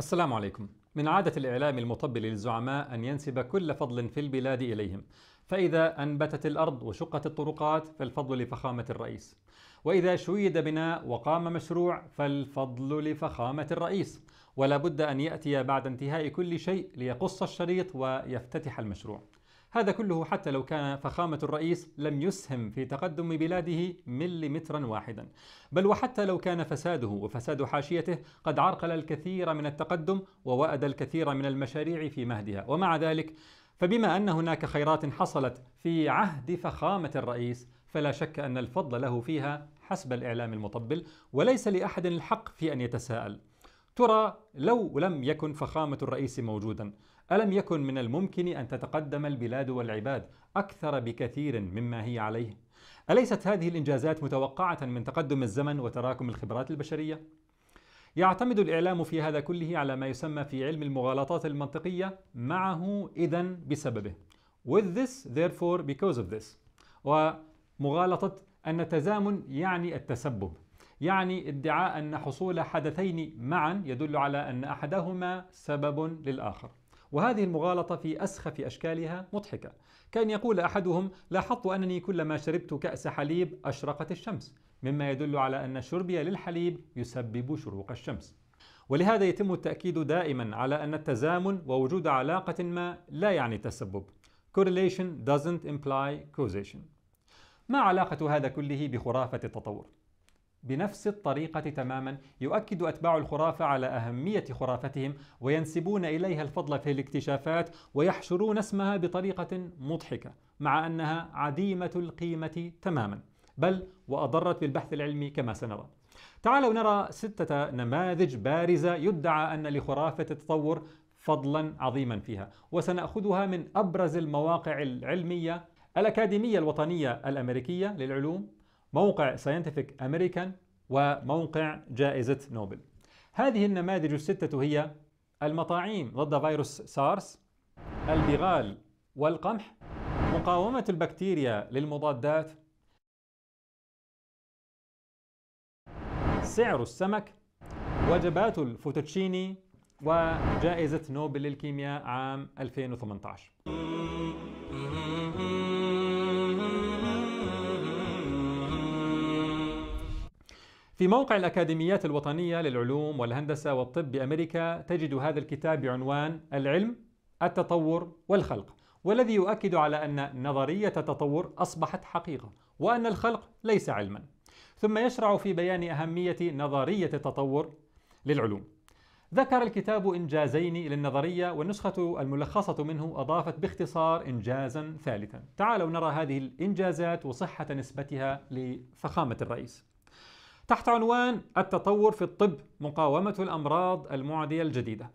السلام عليكم من عادة الإعلام المطبل للزعماء أن ينسب كل فضل في البلاد إليهم فإذا أنبتت الأرض وشقت الطرقات فالفضل لفخامة الرئيس وإذا شيد بناء وقام مشروع فالفضل لفخامة الرئيس ولا بد أن يأتي بعد انتهاء كل شيء ليقص الشريط ويفتتح المشروع هذا كله حتى لو كان فخامة الرئيس لم يسهم في تقدم بلاده مليمترا واحدا بل وحتى لو كان فساده وفساد حاشيته قد عرقل الكثير من التقدم ووأد الكثير من المشاريع في مهدها ومع ذلك فبما أن هناك خيرات حصلت في عهد فخامة الرئيس فلا شك أن الفضل له فيها حسب الإعلام المطبل وليس لأحد الحق في أن يتساءل ترى لو لم يكن فخامة الرئيس موجودا ألم يكن من الممكن أن تتقدم البلاد والعباد أكثر بكثير مما هي عليه؟ أليست هذه الإنجازات متوقعة من تقدم الزمن وتراكم الخبرات البشرية؟ يعتمد الإعلام في هذا كله على ما يسمى في علم المغالطات المنطقية معه إذا بسببه with this therefore because of this ومغالطة أن التزامن يعني التسبب يعني ادعاء أن حصول حدثين معا يدل على أن أحدهما سبب للآخر وهذه المغالطة في أسخف أشكالها مضحكة كان يقول أحدهم لاحظت أنني كلما شربت كأس حليب أشرقت الشمس مما يدل على أن شربي للحليب يسبب شروق الشمس ولهذا يتم التأكيد دائما على أن التزامن ووجود علاقة ما لا يعني تسبب Correlation doesn't imply causation ما علاقة هذا كله بخرافة التطور؟ بنفس الطريقة تماما يؤكد أتباع الخرافة على أهمية خرافتهم وينسبون إليها الفضل في الاكتشافات ويحشرون اسمها بطريقة مضحكة مع أنها عديمة القيمة تماما بل وأضرت بالبحث العلمي كما سنرى تعالوا نرى ستة نماذج بارزة يدعى أن لخرافة التطور فضلا عظيما فيها وسنأخذها من أبرز المواقع العلمية الأكاديمية الوطنية الأمريكية للعلوم موقع ساينتفك أمريكان وموقع جائزة نوبل هذه النماذج الستة هي المطاعيم ضد فيروس سارس البغال والقمح مقاومة البكتيريا للمضادات سعر السمك وجبات الفوتوتشيني وجائزة نوبل للكيمياء عام 2018 في موقع الأكاديميات الوطنية للعلوم والهندسة والطب بأمريكا تجد هذا الكتاب بعنوان العلم التطور والخلق والذي يؤكد على أن نظرية التطور أصبحت حقيقة وأن الخلق ليس علما ثم يشرع في بيان أهمية نظرية التطور للعلوم ذكر الكتاب إنجازين للنظرية والنسخة الملخصة منه أضافت باختصار إنجازا ثالثا تعالوا نرى هذه الإنجازات وصحة نسبتها لفخامة الرئيس تحت عنوان التطور في الطب مقاومة الأمراض المعدية الجديدة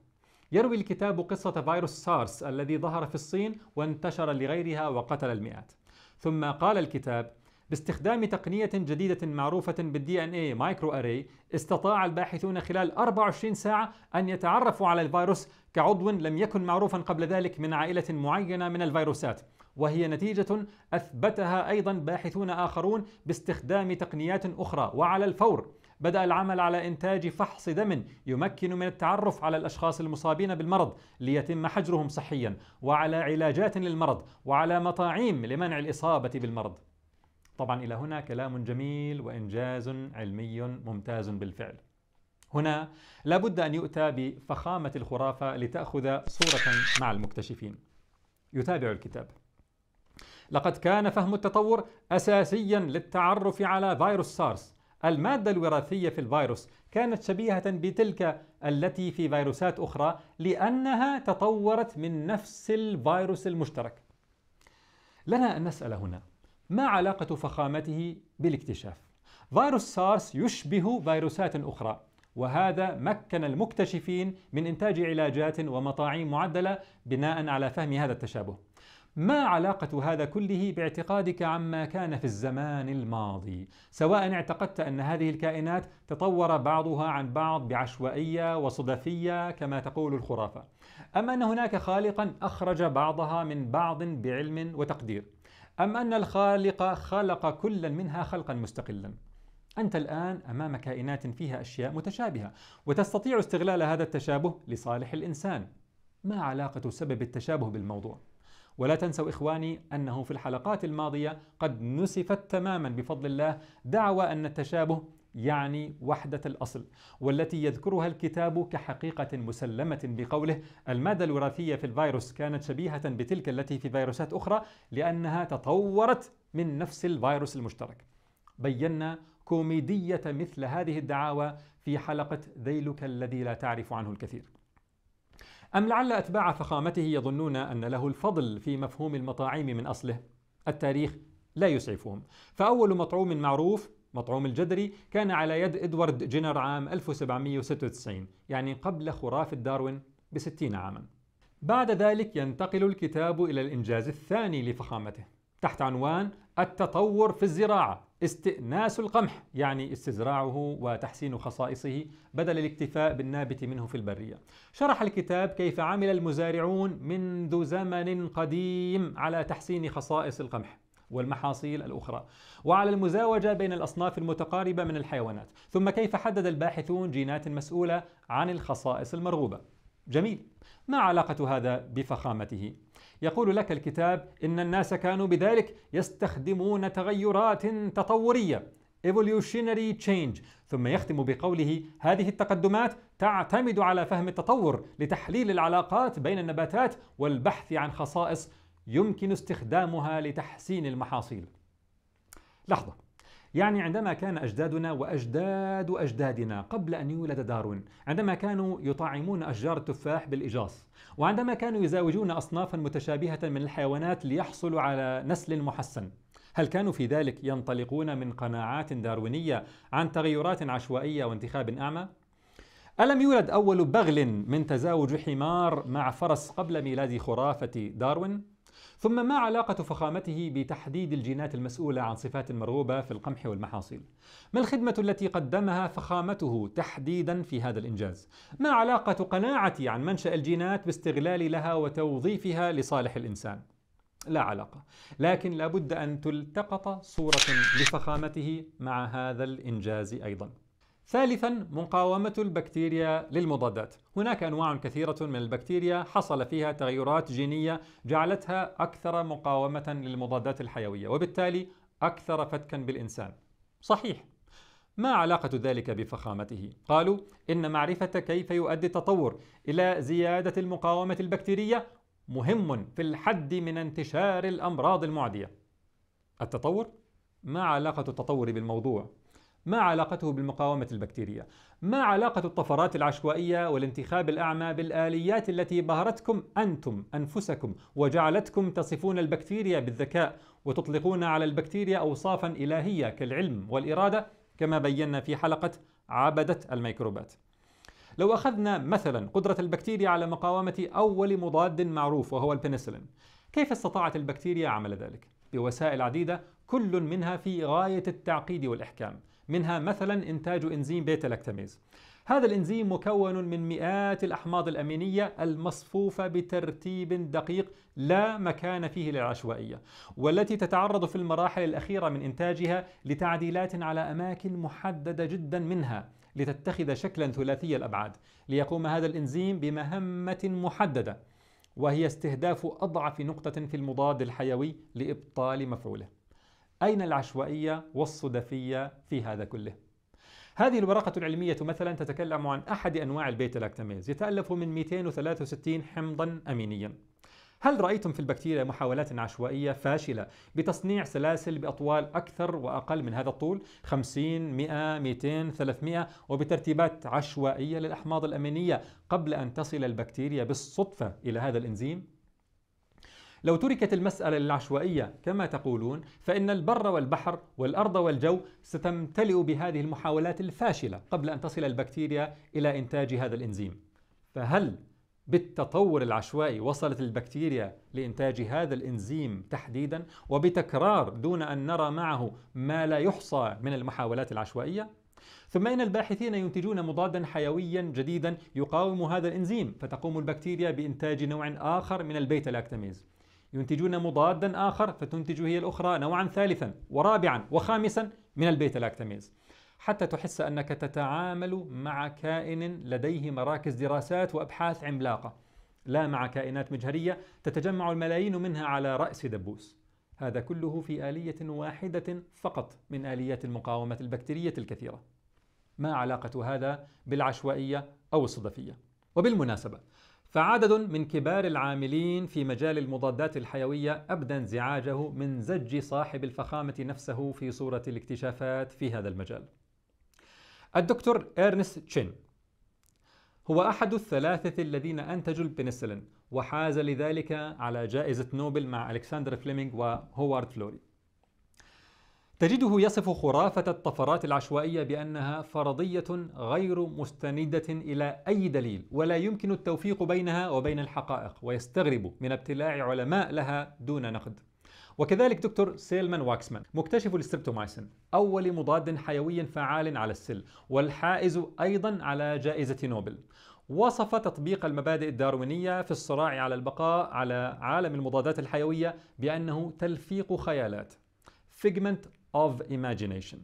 يروي الكتاب قصة فيروس سارس الذي ظهر في الصين وانتشر لغيرها وقتل المئات ثم قال الكتاب باستخدام تقنية جديدة معروفة بالدي ان اي مايكرو اري استطاع الباحثون خلال 24 ساعة ان يتعرفوا على الفيروس كعضو لم يكن معروفا قبل ذلك من عائلة معينة من الفيروسات وهي نتيجة أثبتها أيضا باحثون آخرون باستخدام تقنيات أخرى وعلى الفور بدأ العمل على إنتاج فحص دم يمكن من التعرف على الأشخاص المصابين بالمرض ليتم حجرهم صحيا وعلى علاجات للمرض وعلى مطاعيم لمنع الإصابة بالمرض طبعا إلى هنا كلام جميل وإنجاز علمي ممتاز بالفعل هنا لابد أن يؤتى بفخامة الخرافة لتأخذ صورة مع المكتشفين يتابع الكتاب لقد كان فهم التطور أساسيا للتعرف على فيروس سارس المادة الوراثية في الفيروس كانت شبيهة بتلك التي في فيروسات أخرى لأنها تطورت من نفس الفيروس المشترك لنا أن نسأل هنا ما علاقة فخامته بالاكتشاف؟ فيروس سارس يشبه فيروسات أخرى وهذا مكن المكتشفين من إنتاج علاجات ومطاعيم معدلة بناء على فهم هذا التشابه ما علاقة هذا كله باعتقادك عما كان في الزمان الماضي؟ سواء اعتقدت أن هذه الكائنات تطور بعضها عن بعض بعشوائية وصدفية كما تقول الخرافة، أم أن هناك خالقا أخرج بعضها من بعض بعلم وتقدير، أم أن الخالق خلق كلا منها خلقا مستقلا، أنت الآن أمام كائنات فيها أشياء متشابهة، وتستطيع استغلال هذا التشابه لصالح الإنسان. ما علاقة سبب التشابه بالموضوع؟ ولا تنسوا إخواني أنه في الحلقات الماضية قد نسفت تماما بفضل الله دعوى أن التشابه يعني وحدة الأصل والتي يذكرها الكتاب كحقيقة مسلمة بقوله المادة الوراثية في الفيروس كانت شبيهة بتلك التي في فيروسات أخرى لأنها تطورت من نفس الفيروس المشترك بينا كوميدية مثل هذه الدعاوى في حلقة ذيلك الذي لا تعرف عنه الكثير أم لعل أتباع فخامته يظنون أن له الفضل في مفهوم المطاعيم من أصله؟ التاريخ لا يسعفهم، فأول مطعوم معروف مطعوم الجدري كان على يد إدوارد جينر عام 1796 يعني قبل خرافة داروين بستين عاما بعد ذلك ينتقل الكتاب إلى الإنجاز الثاني لفخامته تحت عنوان التطور في الزراعة استئناس القمح يعني استزراعه وتحسين خصائصه بدل الاكتفاء بالنابت منه في البرية شرح الكتاب كيف عمل المزارعون منذ زمن قديم على تحسين خصائص القمح والمحاصيل الأخرى وعلى المزاوجة بين الأصناف المتقاربة من الحيوانات ثم كيف حدد الباحثون جينات مسؤولة عن الخصائص المرغوبة جميل ما علاقة هذا بفخامته؟ يقول لك الكتاب إن الناس كانوا بذلك يستخدمون تغيرات تطورية evolutionary change ثم يختم بقوله هذه التقدمات تعتمد على فهم التطور لتحليل العلاقات بين النباتات والبحث عن خصائص يمكن استخدامها لتحسين المحاصيل لحظه يعني عندما كان أجدادنا وأجداد أجدادنا قبل أن يولد دارون عندما كانوا يطعمون أشجار التفاح بالإجاص وعندما كانوا يزاوجون أصنافا متشابهة من الحيوانات ليحصلوا على نسل محسن هل كانوا في ذلك ينطلقون من قناعات داروينية عن تغيرات عشوائية وانتخاب أعمى؟ ألم يولد أول بغل من تزاوج حمار مع فرس قبل ميلاد خرافة داروين؟ ثم ما علاقة فخامته بتحديد الجينات المسؤولة عن صفات المرغوبة في القمح والمحاصيل؟ ما الخدمة التي قدمها فخامته تحديدا في هذا الإنجاز؟ ما علاقة قناعتي عن منشأ الجينات باستغلالي لها وتوظيفها لصالح الإنسان؟ لا علاقة لكن لابد أن تلتقط صورة لفخامته مع هذا الإنجاز أيضاً ثالثا مقاومة البكتيريا للمضادات هناك أنواع كثيرة من البكتيريا حصل فيها تغيرات جينية جعلتها أكثر مقاومة للمضادات الحيوية وبالتالي أكثر فتكا بالإنسان صحيح ما علاقة ذلك بفخامته؟ قالوا إن معرفة كيف يؤدي التطور إلى زيادة المقاومة البكتيرية مهم في الحد من انتشار الأمراض المعدية التطور؟ ما علاقة التطور بالموضوع؟ ما علاقته بالمقاومة البكتيرية؟ ما علاقة الطفرات العشوائية والانتخاب الأعمى بالآليات التي بهرتكم أنتم أنفسكم وجعلتكم تصفون البكتيريا بالذكاء وتطلقون على البكتيريا أوصافا إلهية كالعلم والإرادة كما بينا في حلقة عبدة الميكروبات. لو أخذنا مثلا قدرة البكتيريا على مقاومة أول مضاد معروف وهو البنسلين، كيف استطاعت البكتيريا عمل ذلك؟ بوسائل عديدة كل منها في غاية التعقيد والإحكام. منها مثلا إنتاج إنزيم بيتا لاكتاميز هذا الإنزيم مكون من مئات الأحماض الأمينية المصفوفة بترتيب دقيق لا مكان فيه للعشوائية والتي تتعرض في المراحل الأخيرة من إنتاجها لتعديلات على أماكن محددة جدا منها لتتخذ شكلا ثلاثي الأبعاد ليقوم هذا الإنزيم بمهمة محددة وهي استهداف أضعف نقطة في المضاد الحيوي لإبطال مفعوله أين العشوائية والصدفية في هذا كله؟ هذه الورقة العلمية مثلا تتكلم عن أحد أنواع لاكتاميز يتألف من 263 حمضا أمينيا هل رأيتم في البكتيريا محاولات عشوائية فاشلة بتصنيع سلاسل بأطوال أكثر وأقل من هذا الطول 50 100 200 300 وبترتيبات عشوائية للأحماض الأمينية قبل أن تصل البكتيريا بالصدفة إلى هذا الإنزيم لو تركت المسألة للعشوائية كما تقولون فإن البر والبحر والأرض والجو ستمتلئ بهذه المحاولات الفاشلة قبل أن تصل البكتيريا إلى إنتاج هذا الإنزيم فهل بالتطور العشوائي وصلت البكتيريا لإنتاج هذا الإنزيم تحديدا وبتكرار دون أن نرى معه ما لا يحصى من المحاولات العشوائية؟ ثم إن الباحثين ينتجون مضادا حيويا جديدا يقاوم هذا الإنزيم فتقوم البكتيريا بإنتاج نوع آخر من البيتا لاكتاميز ينتجون مضادا آخر فتنتج هي الأخرى نوعا ثالثا ورابعا وخامسا من البيتا لاكتاميز حتى تحس أنك تتعامل مع كائن لديه مراكز دراسات وأبحاث عملاقة لا مع كائنات مجهرية تتجمع الملايين منها على رأس دبوس هذا كله في آلية واحدة فقط من آليات المقاومة البكتيرية الكثيرة ما علاقة هذا بالعشوائية أو الصدفية؟ وبالمناسبة فعدد من كبار العاملين في مجال المضادات الحيوية أبدى انزعاجه من زج صاحب الفخامة نفسه في صورة الاكتشافات في هذا المجال. الدكتور إرنست تشين هو أحد الثلاثة الذين أنتجوا البنسلين وحاز لذلك على جائزة نوبل مع ألكسندر فليمنج وهوارد فلوري. تجده يصف خرافة الطفرات العشوائية بأنها فرضية غير مستندة إلى أي دليل ولا يمكن التوفيق بينها وبين الحقائق ويستغرب من ابتلاع علماء لها دون نقد وكذلك دكتور سيلمان واكسمان مكتشف الاستربتومايسين أول مضاد حيوي فعال على السل والحائز أيضا على جائزة نوبل وصف تطبيق المبادئ الداروينية في الصراع على البقاء على عالم المضادات الحيوية بأنه تلفيق خيالات فيجمنت of Imagination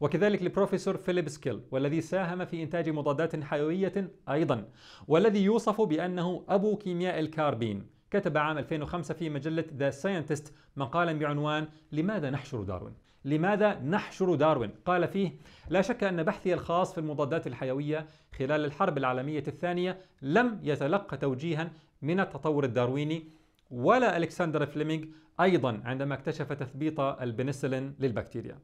وكذلك لبروفيسور فيليب سكيل والذي ساهم في إنتاج مضادات حيوية أيضا والذي يوصف بأنه أبو كيمياء الكاربين كتب عام 2005 في مجلة ذا Scientist مقالا بعنوان لماذا نحشر داروين؟ لماذا نحشر داروين؟ قال فيه: لا شك أن بحثي الخاص في المضادات الحيوية خلال الحرب العالمية الثانية لم يتلقى توجيها من التطور الدارويني ولا ألكسندر فليمينغ أيضا عندما اكتشف تثبيط البنسلين للبكتيريا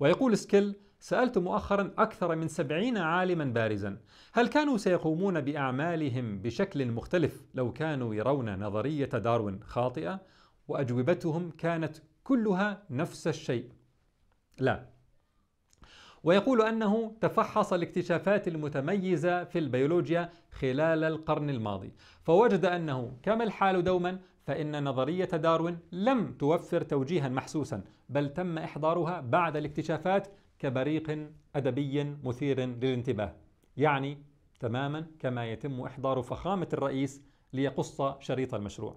ويقول سكيل سألت مؤخرا أكثر من سبعين عالما بارزا هل كانوا سيقومون بأعمالهم بشكل مختلف لو كانوا يرون نظرية داروين خاطئة وأجوبتهم كانت كلها نفس الشيء لا ويقول أنه تفحص الاكتشافات المتميزة في البيولوجيا خلال القرن الماضي فوجد أنه كما الحال دوما فإن نظرية داروين لم توفر توجيها محسوسا بل تم إحضارها بعد الاكتشافات كبريق أدبي مثير للانتباه يعني تماما كما يتم إحضار فخامة الرئيس ليقص شريط المشروع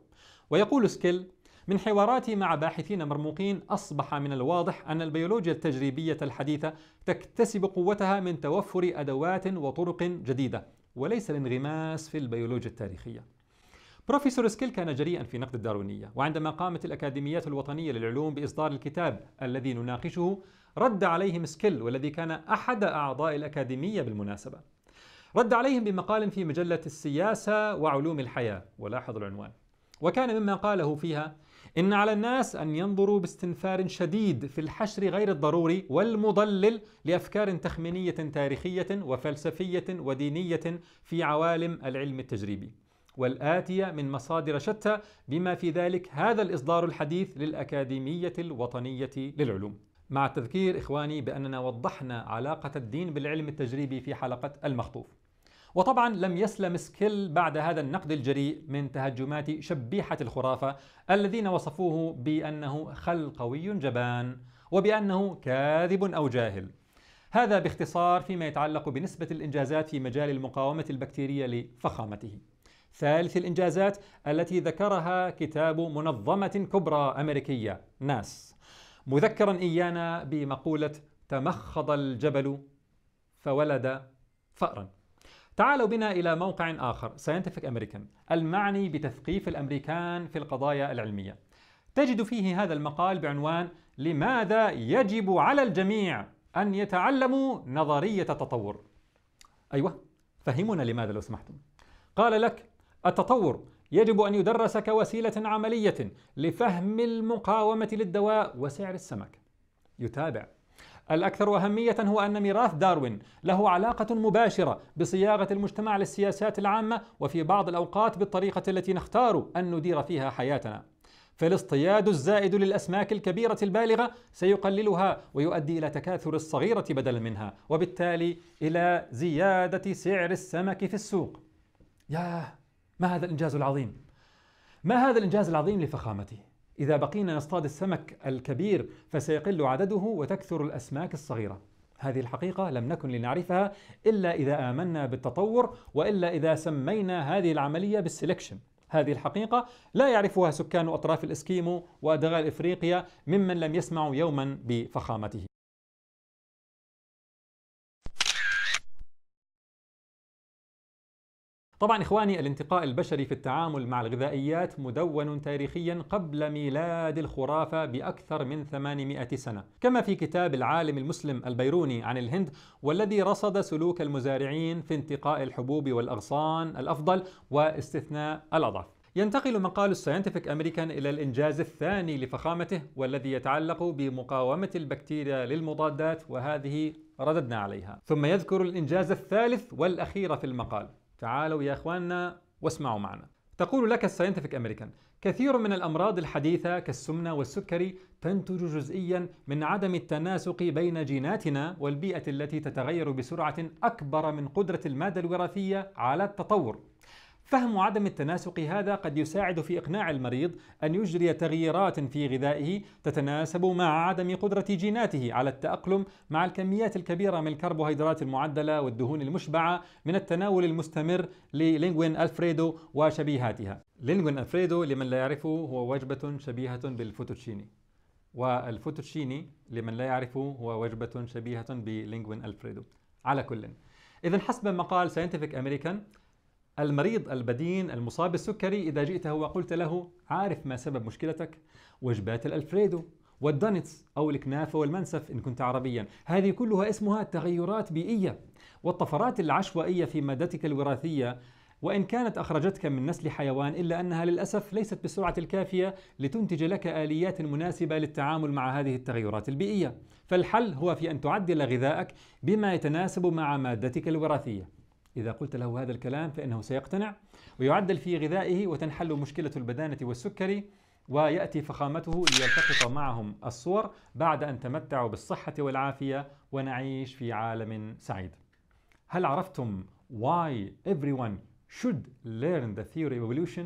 ويقول سكيل من حواراتي مع باحثين مرموقين أصبح من الواضح أن البيولوجيا التجريبية الحديثة تكتسب قوتها من توفر أدوات وطرق جديدة وليس الانغماس في البيولوجيا التاريخية بروفيسور سكيل كان جريئا في نقد الداروينية وعندما قامت الأكاديميات الوطنية للعلوم بإصدار الكتاب الذي نناقشه رد عليهم سكيل والذي كان أحد أعضاء الأكاديمية بالمناسبة رد عليهم بمقال في مجلة السياسة وعلوم الحياة ولاحظ العنوان وكان مما قاله فيها إن على الناس أن ينظروا باستنفار شديد في الحشر غير الضروري والمضلل لأفكار تخمينية تاريخية وفلسفية ودينية في عوالم العلم التجريبي والآتية من مصادر شتى بما في ذلك هذا الإصدار الحديث للأكاديمية الوطنية للعلوم مع التذكير إخواني بأننا وضحنا علاقة الدين بالعلم التجريبي في حلقة المخطوف وطبعا لم يسلم سكيل بعد هذا النقد الجريء من تهجمات شبيحة الخرافة الذين وصفوه بأنه خلقوي جبان وبأنه كاذب أو جاهل هذا باختصار فيما يتعلق بنسبة الإنجازات في مجال المقاومة البكتيرية لفخامته ثالث الإنجازات التي ذكرها كتاب منظمة كبرى أمريكية ناس مذكرا إيانا بمقولة تمخض الجبل فولد فأرا تعالوا بنا إلى موقع آخر ساينتفك أمريكان المعني بتثقيف الأمريكان في القضايا العلمية تجد فيه هذا المقال بعنوان لماذا يجب على الجميع أن يتعلموا نظرية التطور أيوة فهمونا لماذا لو سمحتم قال لك التطور يجب أن يدرس كوسيلة عملية لفهم المقاومة للدواء وسعر السمك. يتابع: الأكثر أهمية هو أن ميراث داروين له علاقة مباشرة بصياغة المجتمع للسياسات العامة وفي بعض الأوقات بالطريقة التي نختار أن ندير فيها حياتنا. فالاصطياد الزائد للأسماك الكبيرة البالغة سيقللها ويؤدي إلى تكاثر الصغيرة بدلا منها، وبالتالي إلى زيادة سعر السمك في السوق. ياه ما هذا الإنجاز العظيم؟ ما هذا الإنجاز العظيم لفخامته؟ إذا بقينا نصطاد السمك الكبير فسيقل عدده وتكثر الأسماك الصغيرة هذه الحقيقة لم نكن لنعرفها إلا إذا آمنا بالتطور وإلا إذا سمينا هذه العملية بالسلكشن هذه الحقيقة لا يعرفها سكان أطراف الإسكيمو وادغال إفريقيا ممن لم يسمعوا يوما بفخامته طبعا إخواني الانتقاء البشري في التعامل مع الغذائيات مدون تاريخيا قبل ميلاد الخرافة بأكثر من 800 سنة كما في كتاب العالم المسلم البيروني عن الهند والذي رصد سلوك المزارعين في انتقاء الحبوب والأغصان الأفضل واستثناء الأضعف ينتقل مقال الساينتفك أمريكان إلى الإنجاز الثاني لفخامته والذي يتعلق بمقاومة البكتيريا للمضادات وهذه رددنا عليها ثم يذكر الإنجاز الثالث والأخير في المقال تعالوا يا اخواننا واسمعوا معنا تقول لك الساينتفك امريكان كثير من الامراض الحديثه كالسمنه والسكري تنتج جزئيا من عدم التناسق بين جيناتنا والبيئه التي تتغير بسرعه اكبر من قدره الماده الوراثيه على التطور فهم عدم التناسق هذا قد يساعد في إقناع المريض أن يجري تغييرات في غذائه تتناسب مع عدم قدرة جيناته على التأقلم مع الكميات الكبيرة من الكربوهيدرات المعدلة والدهون المشبعة من التناول المستمر للينغوين ألفريدو وشبيهاتها لينغوين ألفريدو لمن لا يعرفه هو وجبة شبيهة بالفوتوتشيني والفوتوتشيني لمن لا يعرفه هو وجبة شبيهة بلينغوين ألفريدو على كل إذا حسب مقال ساينتفك أمريكان المريض البدين المصاب بالسكري إذا جئته وقلت له عارف ما سبب مشكلتك وجبات الألفريدو والدانتس أو الكنافة والمنسف إن كنت عربيا هذه كلها اسمها تغيرات بيئية والطفرات العشوائية في مادتك الوراثية وإن كانت أخرجتك من نسل حيوان إلا أنها للأسف ليست بالسرعة الكافية لتنتج لك آليات مناسبة للتعامل مع هذه التغيرات البيئية فالحل هو في أن تعدل غذائك بما يتناسب مع مادتك الوراثية إذا قلت له هذا الكلام فإنه سيقتنع ويعدل في غذائه وتنحل مشكلة البدانة والسكري ويأتي فخامته ليلتقط معهم الصور بعد أن تمتعوا بالصحة والعافية ونعيش في عالم سعيد. هل عرفتم why everyone should learn the theory of evolution؟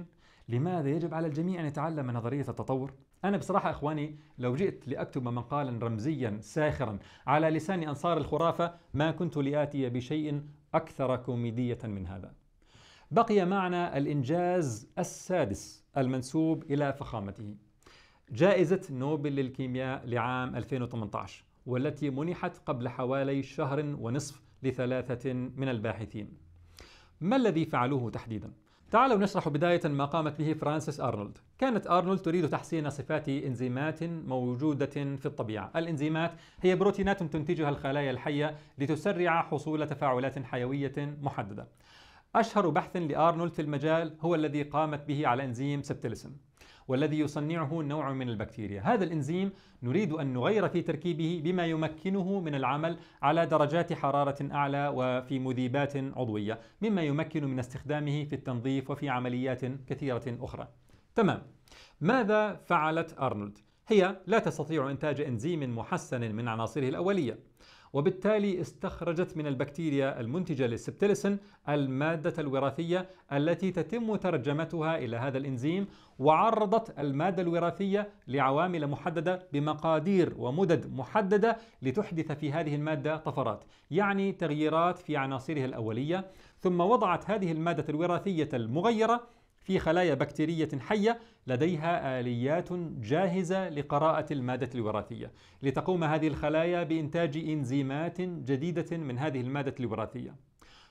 لماذا يجب على الجميع أن يتعلم نظرية التطور؟ أنا بصراحة إخواني لو جئت لأكتب مقالا رمزيا ساخرا على لسان أنصار الخرافة ما كنت لآتي بشيء أكثر كوميدية من هذا بقي معنا الإنجاز السادس المنسوب إلى فخامته جائزة نوبل للكيمياء لعام 2018 والتي منحت قبل حوالي شهر ونصف لثلاثة من الباحثين ما الذي فعلوه تحديدا؟ تعالوا نشرح بداية ما قامت به فرانسيس أرنولد كانت أرنولد تريد تحسين صفات إنزيمات موجودة في الطبيعة الإنزيمات هي بروتينات تنتجها الخلايا الحية لتسرع حصول تفاعلات حيوية محددة أشهر بحث لأرنولد في المجال هو الذي قامت به على إنزيم سبتلسم والذي يصنعه نوع من البكتيريا هذا الإنزيم نريد أن نغير في تركيبه بما يمكنه من العمل على درجات حرارة أعلى وفي مذيبات عضوية مما يمكن من استخدامه في التنظيف وفي عمليات كثيرة أخرى تمام ماذا فعلت أرنولد؟ هي لا تستطيع إنتاج إنزيم محسن من عناصره الأولية وبالتالي استخرجت من البكتيريا المنتجة للسبتلسن المادة الوراثية التي تتم ترجمتها إلى هذا الإنزيم وعرضت المادة الوراثية لعوامل محددة بمقادير ومدد محددة لتحدث في هذه المادة طفرات يعني تغييرات في عناصرها الأولية ثم وضعت هذه المادة الوراثية المغيرة في خلايا بكتيرية حية لديها آليات جاهزة لقراءة المادة الوراثية لتقوم هذه الخلايا بإنتاج إنزيمات جديدة من هذه المادة الوراثية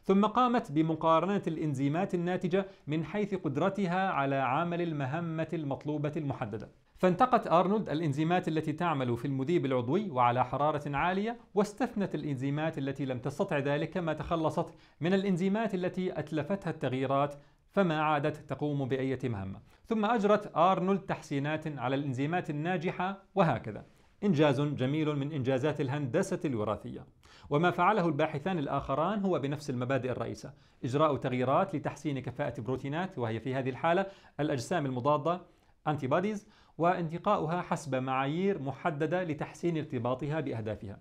ثم قامت بمقارنة الإنزيمات الناتجة من حيث قدرتها على عمل المهمة المطلوبة المحددة فانتقت أرنولد الإنزيمات التي تعمل في المذيب العضوي وعلى حرارة عالية واستثنت الإنزيمات التي لم تستطع ذلك ما تخلصت من الإنزيمات التي أتلفتها التغييرات فما عادت تقوم بأية مهمة ثم أجرت أرنولد تحسينات على الإنزيمات الناجحة وهكذا إنجاز جميل من إنجازات الهندسة الوراثية وما فعله الباحثان الآخران هو بنفس المبادئ الرئيسة إجراء تغييرات لتحسين كفاءة بروتينات وهي في هذه الحالة الأجسام المضادة antibodies وانتقاؤها حسب معايير محددة لتحسين ارتباطها بأهدافها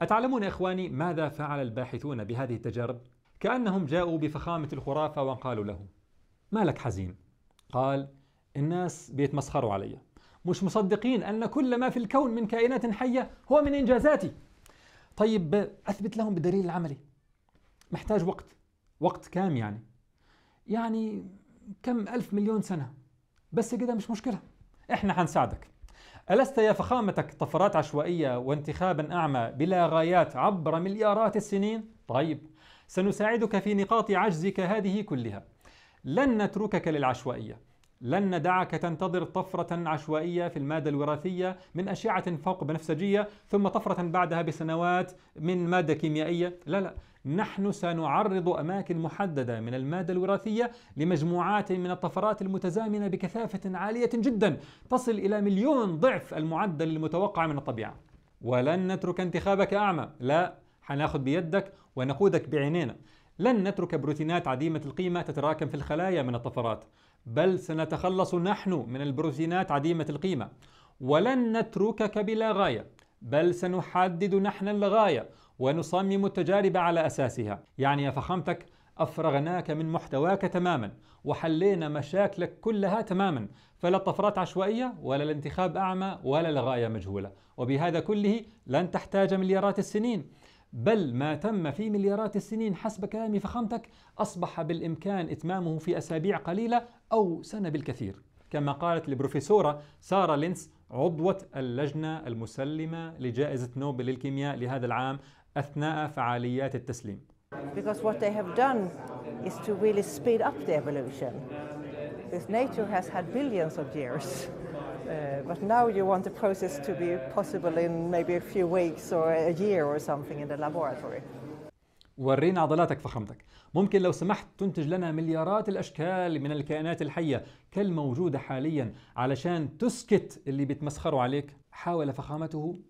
أتعلمون إخواني ماذا فعل الباحثون بهذه التجارب؟ كأنهم جاءوا بفخامة الخرافة وقالوا له مالك حزين قال الناس بيتمسخروا علي مش مصدقين أن كل ما في الكون من كائنات حية هو من إنجازاتي طيب أثبت لهم بالدليل العملي محتاج وقت وقت كام يعني يعني كم ألف مليون سنة بس كده مش مشكلة إحنا حنساعدك ألست يا فخامتك طفرات عشوائية وانتخابا أعمى بلا غايات عبر مليارات السنين؟ طيب سنساعدك في نقاط عجزك هذه كلها لن نتركك للعشوائية لن ندعك تنتظر طفرة عشوائية في المادة الوراثية من أشعة فوق بنفسجية ثم طفرة بعدها بسنوات من مادة كيميائية لا لا نحن سنعرض أماكن محددة من المادة الوراثية لمجموعات من الطفرات المتزامنة بكثافة عالية جدا تصل إلى مليون ضعف المعدل المتوقع من الطبيعة ولن نترك انتخابك أعمى لا حناخد بيدك ونقودك بعينينا لن نترك بروتينات عديمة القيمة تتراكم في الخلايا من الطفرات بل سنتخلص نحن من البروتينات عديمة القيمة ولن نتركك بلا غاية بل سنحدد نحن الغاية ونصمم التجارب على أساسها يعني يا فخامتك أفرغناك من محتواك تماما وحلينا مشاكلك كلها تماما فلا الطفرات عشوائية ولا الانتخاب أعمى ولا الغاية مجهولة وبهذا كله لن تحتاج مليارات السنين بل ما تم في مليارات السنين حسب كلام فخامتك أصبح بالإمكان إتمامه في أسابيع قليلة أو سنة بالكثير كما قالت البروفيسورة سارة لينس عضوة اللجنة المسلمة لجائزة نوبل للكيمياء لهذا العام أثناء فعاليات التسليم Because what they have done is to really speed up the evolution. Because nature has had billions of years. Uh, but now you want the process to be possible in maybe a few weeks or a year or something in the laboratory. ورينا عضلاتك فخامتك ممكن لو سمحت تنتج لنا مليارات الأشكال من الكائنات الحية كالموجودة حاليا علشان تسكت اللي بيتمسخروا عليك حاول فخامته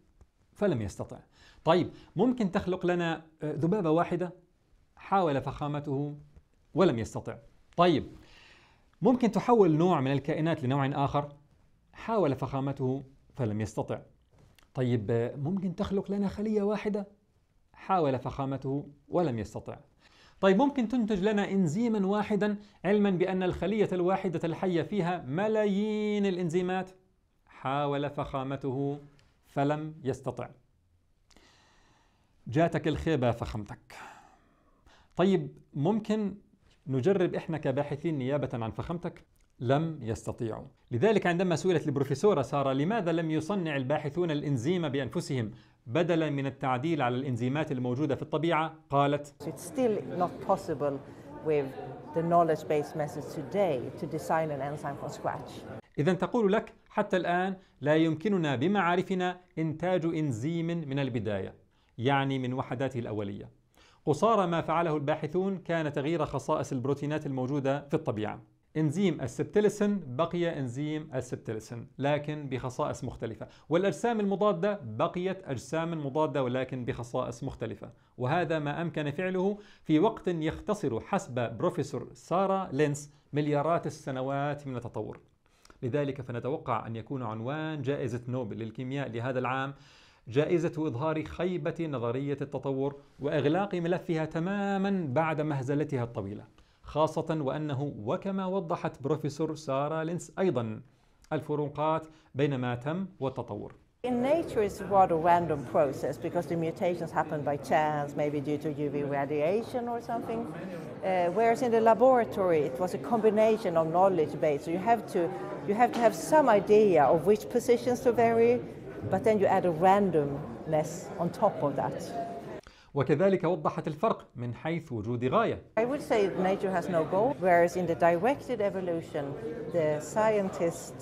فلم يستطع طيب ممكن تخلق لنا آه، ذبابة واحدة حاول فخامته ولم يستطع طيب ممكن تحول نوع من الكائنات لنوع آخر حاول فخامته فلم يستطع طيب ممكن تخلق لنا خلية واحدة؟ حاول فخامته ولم يستطع طيب ممكن تنتج لنا انزيما واحدا علما بان الخليه الواحده الحيه فيها ملايين الانزيمات حاول فخامته فلم يستطع جاتك الخيبه فخمتك طيب ممكن نجرب احنا كباحثين نيابه عن فخامتك لم يستطيعوا لذلك عندما سئلت البروفيسورة سارة لماذا لم يصنع الباحثون الإنزيم بأنفسهم بدلا من التعديل على الإنزيمات الموجودة في الطبيعة قالت It's still not possible with the knowledge-based methods today to design an enzyme from scratch. إذا تقول لك حتى الآن لا يمكننا بمعارفنا إنتاج إنزيم من البداية يعني من وحداته الأولية قصارى ما فعله الباحثون كان تغيير خصائص البروتينات الموجودة في الطبيعة إنزيم السبتلسن بقي إنزيم السبتلسن لكن بخصائص مختلفة والأجسام المضادة بقيت أجسام مضادة ولكن بخصائص مختلفة وهذا ما أمكن فعله في وقت يختصر حسب بروفيسور سارة لينس مليارات السنوات من التطور لذلك فنتوقع أن يكون عنوان جائزة نوبل للكيمياء لهذا العام جائزة إظهار خيبة نظرية التطور وإغلاق ملفها تماما بعد مهزلتها الطويلة خاصة وأنه وكما وضحت بروفيسور سارة لينس أيضا الفروقات بين ما تم والتطور In nature, it's a rather random process because the mutations happen by chance, maybe due to UV radiation or something. Uh, whereas in the laboratory, it was a combination of knowledge base. So you have to, you have to have some idea of which positions to vary, but then you add a randomness on top of that. وكذلك وضحت الفرق من حيث وجود غاية I would say nature has no goal whereas in the directed evolution the scientist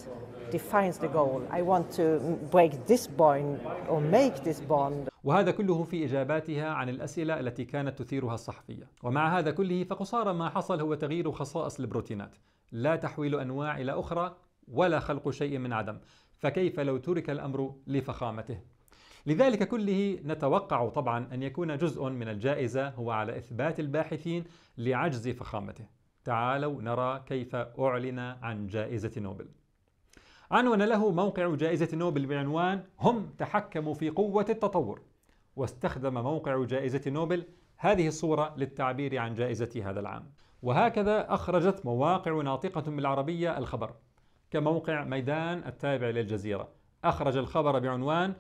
defines the goal I want to break this bond or make this bond وهذا كله في إجاباتها عن الأسئلة التي كانت تثيرها الصحفية ومع هذا كله فقصارى ما حصل هو تغيير خصائص البروتينات لا تحويل أنواع إلى أخرى ولا خلق شيء من عدم فكيف لو ترك الأمر لفخامته لذلك كله نتوقع طبعا أن يكون جزء من الجائزة هو على إثبات الباحثين لعجز فخامته تعالوا نرى كيف أعلن عن جائزة نوبل عنون له موقع جائزة نوبل بعنوان هم تحكموا في قوة التطور واستخدم موقع جائزة نوبل هذه الصورة للتعبير عن جائزة هذا العام وهكذا أخرجت مواقع ناطقة بالعربية الخبر كموقع ميدان التابع للجزيرة أخرج الخبر بعنوان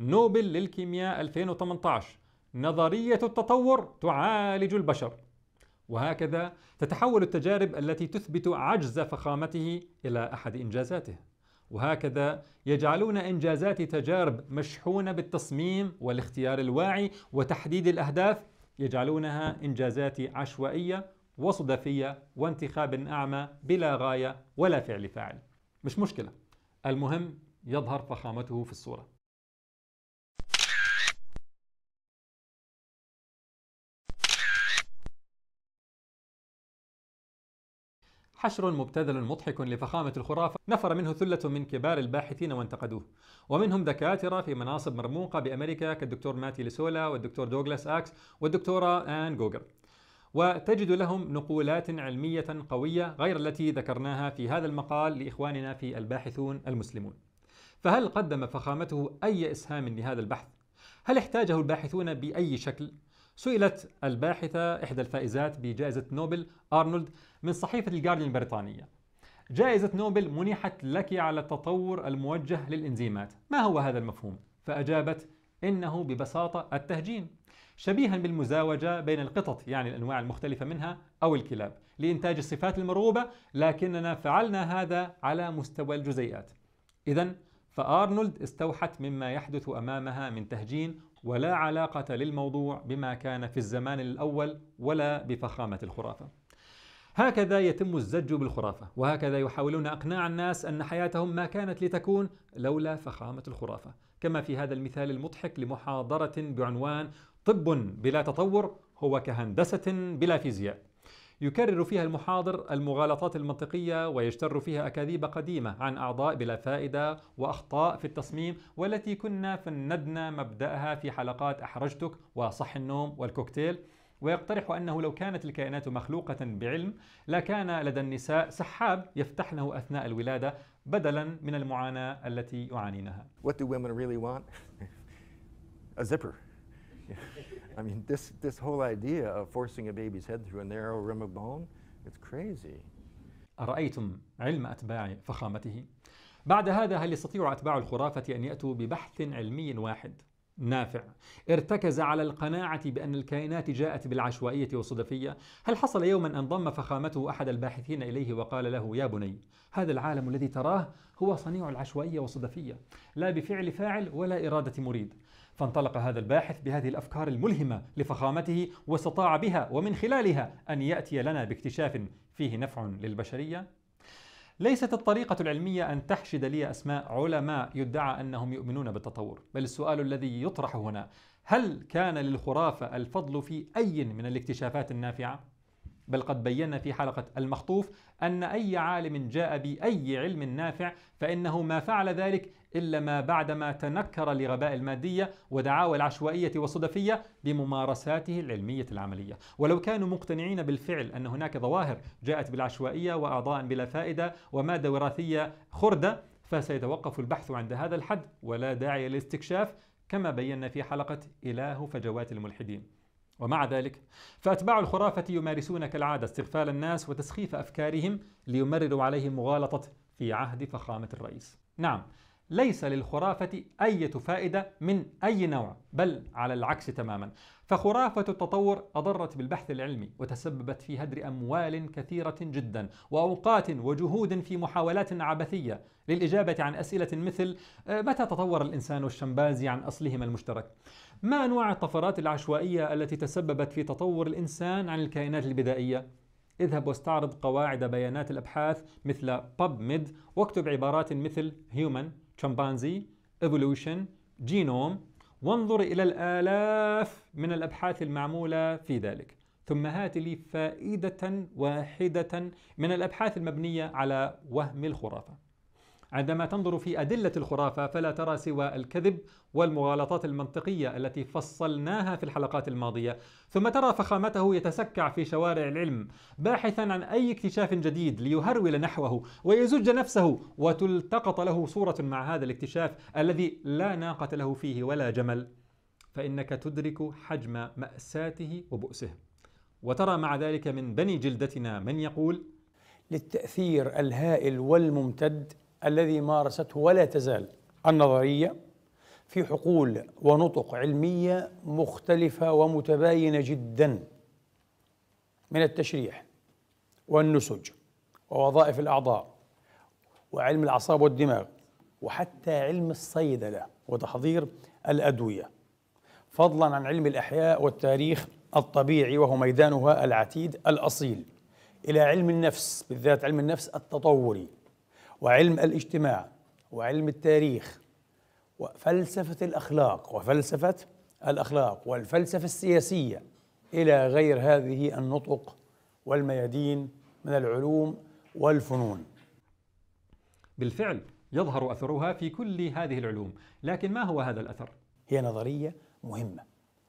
نوبل للكيمياء 2018 نظرية التطور تعالج البشر وهكذا تتحول التجارب التي تثبت عجز فخامته إلى أحد إنجازاته وهكذا يجعلون إنجازات تجارب مشحونة بالتصميم والاختيار الواعي وتحديد الأهداف يجعلونها إنجازات عشوائية وصدفية وانتخاب أعمى بلا غاية ولا فعل فاعل مش مشكلة المهم يظهر فخامته في الصورة حشر مبتذل مضحك لفخامة الخرافة نفر منه ثلة من كبار الباحثين وانتقدوه ومنهم دكاترة في مناصب مرموقة بأمريكا كالدكتور ماتي لسولا والدكتور دوغلاس آكس والدكتورة آن جوجر وتجد لهم نقولات علمية قوية غير التي ذكرناها في هذا المقال لإخواننا في الباحثون المسلمون فهل قدم فخامته أي إسهام لهذا البحث؟ هل احتاجه الباحثون بأي شكل؟ سئلت الباحثة إحدى الفائزات بجائزة نوبل أرنولد من صحيفة الجارديان البريطانية جائزة نوبل منحت لك على التطور الموجه للإنزيمات ما هو هذا المفهوم؟ فأجابت إنه ببساطة التهجين شبيها بالمزاوجة بين القطط يعني الأنواع المختلفة منها أو الكلاب لإنتاج الصفات المرغوبة لكننا فعلنا هذا على مستوى الجزيئات إذا فأرنولد استوحت مما يحدث أمامها من تهجين ولا علاقة للموضوع بما كان في الزمان الأول ولا بفخامة الخرافة هكذا يتم الزج بالخرافة وهكذا يحاولون إقناع الناس أن حياتهم ما كانت لتكون لولا فخامة الخرافة كما في هذا المثال المضحك لمحاضرة بعنوان طب بلا تطور هو كهندسة بلا فيزياء يكرر فيها المحاضر المغالطات المنطقية ويجتر فيها أكاذيب قديمة عن أعضاء بلا فائدة وأخطاء في التصميم والتي كنا فندنا مبدأها في حلقات أحرجتك وصح النوم والكوكتيل ويقترح أنه لو كانت الكائنات مخلوقة بعلم لكان لدى النساء سحاب يفتحنه أثناء الولادة بدلا من المعاناة التي يعانينها. What do women really want? A zipper. I mean, this, this whole idea of forcing a baby's head through a narrow rim of bone, it's crazy. أرأيتم علم أتباع فخامته؟ بعد هذا هل يستطيع أتباع الخرافة أن يأتوا ببحث علمي واحد نافع ارتكز على القناعة بأن الكائنات جاءت بالعشوائية والصدفية هل حصل يوما أن ضم فخامته أحد الباحثين إليه وقال له يا بني هذا العالم الذي تراه هو صنيع العشوائية والصدفية لا بفعل فاعل ولا إرادة مريد فانطلق هذا الباحث بهذه الافكار الملهمه لفخامته واستطاع بها ومن خلالها ان ياتي لنا باكتشاف فيه نفع للبشريه ليست الطريقة العلمية أن تحشد لي أسماء علماء يدعى أنهم يؤمنون بالتطور، بل السؤال الذي يطرح هنا هل كان للخرافة الفضل في أي من الاكتشافات النافعة؟ بل قد بينا في حلقة المخطوف أن أي عالم جاء بأي علم نافع فإنه ما فعل ذلك إلا ما بعدما تنكر لغباء المادية ودعاوى العشوائية والصدفية بممارساته العلمية العملية ولو كانوا مقتنعين بالفعل أن هناك ظواهر جاءت بالعشوائية وأعضاء بلا فائدة ومادة وراثية خردة فسيتوقف البحث عند هذا الحد ولا داعي للاستكشاف كما بينا في حلقة إله فجوات الملحدين ومع ذلك فأتباع الخرافة يمارسون كالعادة استغفال الناس وتسخيف أفكارهم ليمرروا عليهم مغالطة في عهد فخامة الرئيس. نعم، ليس للخرافة أي فائدة من أي نوع بل على العكس تماما فخرافة التطور أضرت بالبحث العلمي وتسببت في هدر أموال كثيرة جدا وأوقات وجهود في محاولات عبثية للإجابة عن أسئلة مثل آه، متى تطور الإنسان والشمبانزي عن أصلهما المشترك؟ ما أنواع الطفرات العشوائية التي تسببت في تطور الإنسان عن الكائنات البدائية؟ اذهب واستعرض قواعد بيانات الأبحاث مثل PubMed واكتب عبارات مثل human شمبانزي ايفولوشن جينوم وانظر إلى الآلاف من الأبحاث المعمولة في ذلك ثم هات لي فائدة واحدة من الأبحاث المبنية على وهم الخرافة عندما تنظر في أدلة الخرافة فلا ترى سوى الكذب والمغالطات المنطقية التي فصلناها في الحلقات الماضية ثم ترى فخامته يتسكع في شوارع العلم باحثا عن أي اكتشاف جديد ليهرول نحوه ويزج نفسه وتلتقط له صورة مع هذا الاكتشاف الذي لا ناقة له فيه ولا جمل فإنك تدرك حجم مأساته وبؤسه وترى مع ذلك من بني جلدتنا من يقول للتأثير الهائل والممتد الذي مارسته ولا تزال النظريه في حقول ونطق علميه مختلفه ومتباينه جدا من التشريح والنسج ووظائف الاعضاء وعلم الاعصاب والدماغ وحتى علم الصيدله وتحضير الادويه فضلا عن علم الاحياء والتاريخ الطبيعي وهو ميدانها العتيد الاصيل الى علم النفس بالذات علم النفس التطوري وعلم الاجتماع وعلم التاريخ وفلسفة الأخلاق وفلسفة الأخلاق والفلسفة السياسية إلى غير هذه النطق والميادين من العلوم والفنون بالفعل يظهر أثرها في كل هذه العلوم لكن ما هو هذا الأثر؟ هي نظرية مهمة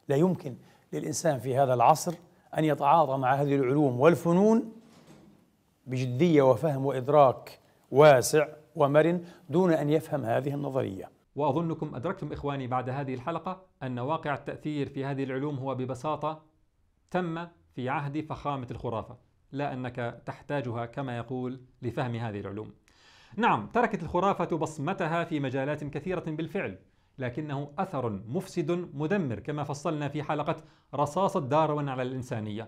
لا يمكن للإنسان في هذا العصر أن يتعاطى مع هذه العلوم والفنون بجدية وفهم وإدراك واسع ومرن دون أن يفهم هذه النظرية وأظنكم أدركتم إخواني بعد هذه الحلقة أن واقع التأثير في هذه العلوم هو ببساطة تم في عهد فخامة الخرافة لا أنك تحتاجها كما يقول لفهم هذه العلوم نعم تركت الخرافة بصمتها في مجالات كثيرة بالفعل لكنه أثر مفسد مدمر كما فصلنا في حلقة رصاصة داروين على الإنسانية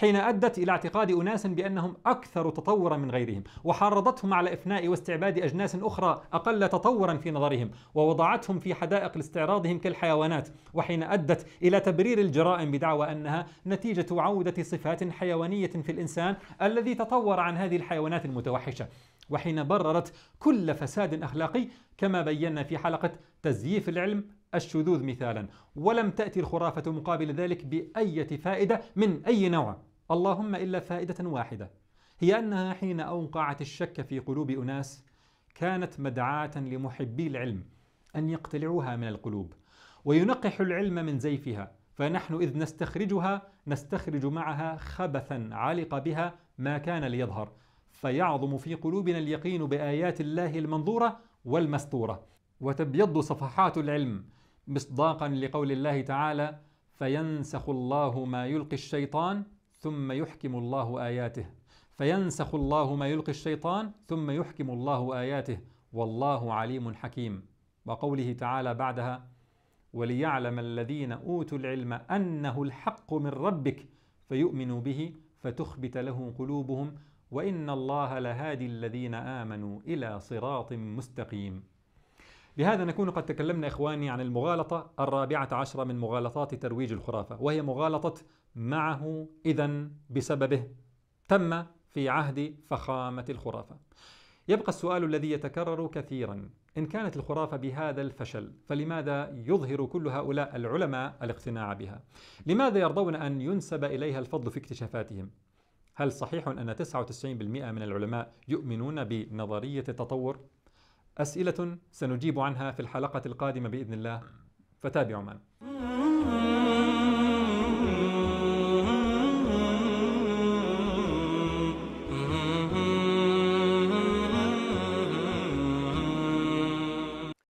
حين أدت إلى اعتقاد أناس بأنهم أكثر تطورا من غيرهم وحرضتهم على إفناء واستعباد أجناس أخرى أقل تطورا في نظرهم ووضعتهم في حدائق لاستعراضهم كالحيوانات وحين أدت إلى تبرير الجرائم بدعوى أنها نتيجة عودة صفات حيوانية في الإنسان الذي تطور عن هذه الحيوانات المتوحشة وحين بررت كل فساد أخلاقي كما بينا في حلقة تزييف العلم الشذوذ مثالا ولم تأتي الخرافة مقابل ذلك بأية فائدة من أي نوع اللهم إلا فائدة واحدة هي أنها حين أوقعت الشك في قلوب أناس كانت مدعاة لمحبي العلم أن يقتلعوها من القلوب وينقح العلم من زيفها فنحن إذ نستخرجها نستخرج معها خبثا علق بها ما كان ليظهر فيعظم في قلوبنا اليقين بآيات الله المنظورة والمستورة وتبيض صفحات العلم مصداقا لقول الله تعالى فينسخ الله ما يلقي الشيطان ثم يحكم الله آياته فينسخ الله ما يلقي الشيطان ثم يحكم الله آياته والله عليم حكيم وقوله تعالى بعدها وليعلم الذين أوتوا العلم أنه الحق من ربك فيؤمنوا به فتخبت له قلوبهم وإن الله لهادي الذين آمنوا إلى صراط مستقيم بهذا نكون قد تكلمنا إخواني عن المغالطة الرابعة عشرة من مغالطات ترويج الخرافة وهي مغالطة معه إذا بسببه تم في عهد فخامة الخرافة يبقى السؤال الذي يتكرر كثيرا إن كانت الخرافة بهذا الفشل فلماذا يظهر كل هؤلاء العلماء الاقتناع بها؟ لماذا يرضون أن ينسب إليها الفضل في اكتشافاتهم؟ هل صحيح أن 99% من العلماء يؤمنون بنظرية التطور؟ أسئلة سنجيب عنها في الحلقة القادمة بإذن الله فتابعوا معنا